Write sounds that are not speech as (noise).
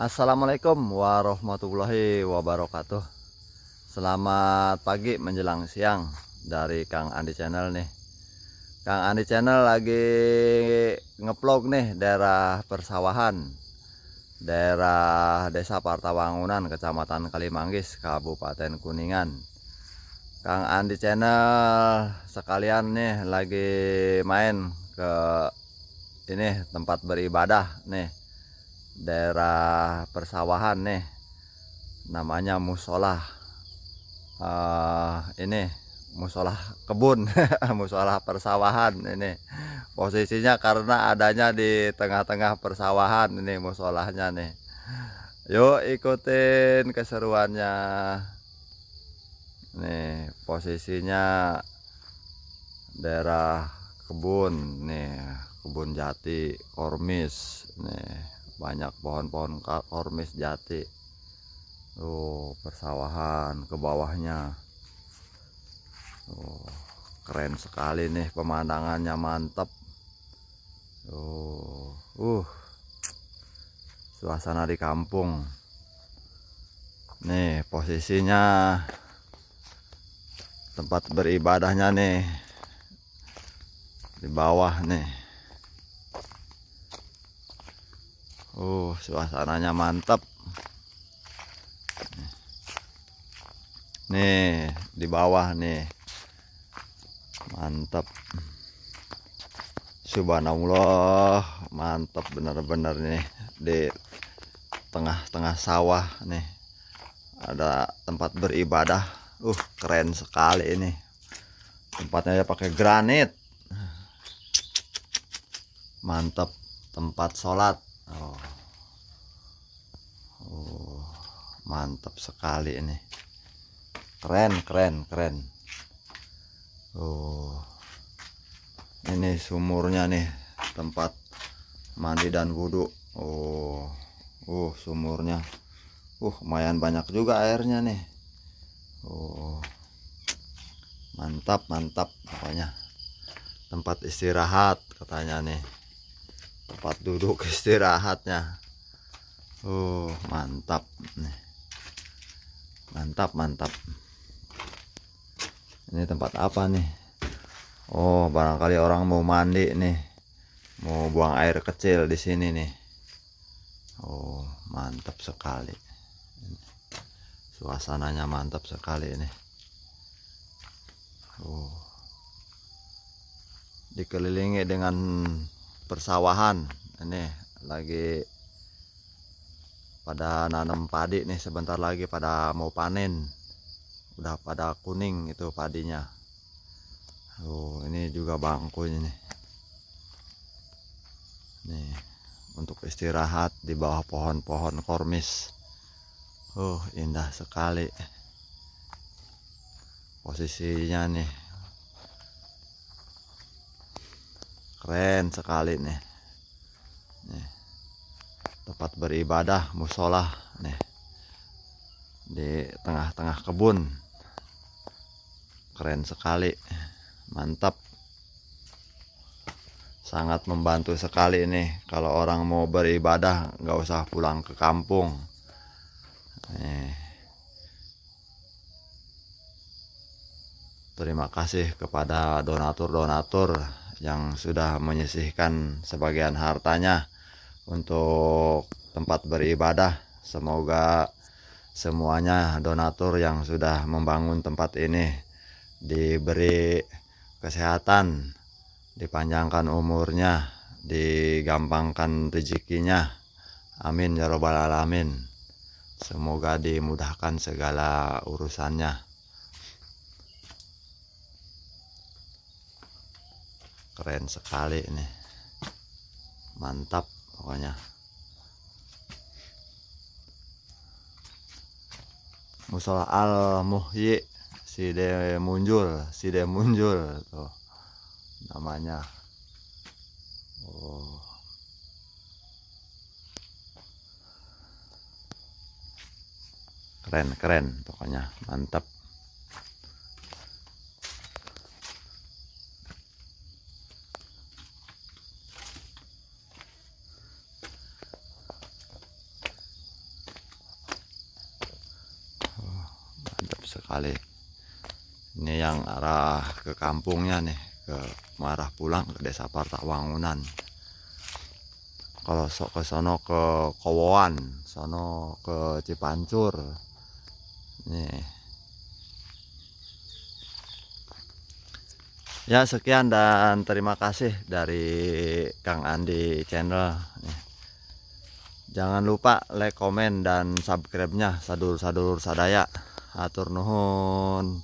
Assalamualaikum warahmatullahi wabarakatuh Selamat pagi menjelang siang Dari Kang Andi Channel nih Kang Andi Channel lagi ngeplog nih Daerah persawahan Daerah Desa Partawangunan Kecamatan Kalimanggis Kabupaten Kuningan Kang Andi Channel sekalian nih lagi main ke ini tempat beribadah nih daerah persawahan nih namanya musola uh, eh, ini musola kebun (laughs) musola persawahan ini posisinya karena adanya di tengah-tengah persawahan ini musolahnya nih yuk ikutin keseruannya nih posisinya daerah kebun nih kebun jati kormis nih banyak pohon-pohon kormis jati tuh persawahan ke bawahnya tuh keren sekali nih pemandangannya mantap tuh uh suasana di kampung nih posisinya tempat beribadahnya nih di bawah nih Oh, suasananya mantap. Nih, di bawah nih. Mantap. Subhanallah, mantap benar-benar nih di tengah-tengah sawah nih. Ada tempat beribadah. Uh, keren sekali ini. Tempatnya ya pakai granit. Mantap tempat sholat. Oh. mantap sekali ini keren keren keren oh ini sumurnya nih tempat mandi dan wudhu oh uh sumurnya uh lumayan banyak juga airnya nih oh mantap mantap pokoknya tempat istirahat katanya nih tempat duduk (laughs) istirahatnya oh mantap nih mantap mantap ini tempat apa nih oh barangkali orang mau mandi nih mau buang air kecil di sini nih oh mantap sekali suasananya mantap sekali ini oh dikelilingi dengan persawahan ini lagi pada nanam padi nih sebentar lagi pada mau panen udah pada kuning itu padinya Oh ini juga bangkunya nih nih untuk istirahat di bawah pohon-pohon kormis Oh indah sekali posisinya nih keren sekali nih beribadah musola nih di tengah-tengah kebun keren sekali mantap sangat membantu sekali nih kalau orang mau beribadah nggak usah pulang ke kampung nih. terima kasih kepada donatur-donatur yang sudah menyisihkan sebagian hartanya untuk tempat beribadah. Semoga semuanya donatur yang sudah membangun tempat ini diberi kesehatan, dipanjangkan umurnya, digampangkan rezekinya. Amin ya robbal alamin. Semoga dimudahkan segala urusannya. keren sekali ini mantap pokoknya musola al muhyi si de muncul si de muncul tuh namanya oh keren keren pokoknya mantap kali ini yang arah ke kampungnya nih ke marah pulang ke desa Partawangunan kalau sok ke sono ke Kowoan sono ke Cipancur nih ya sekian dan terima kasih dari Kang Andi channel jangan lupa like komen dan subscribe nya sadur-sadur sadaya atur nuhun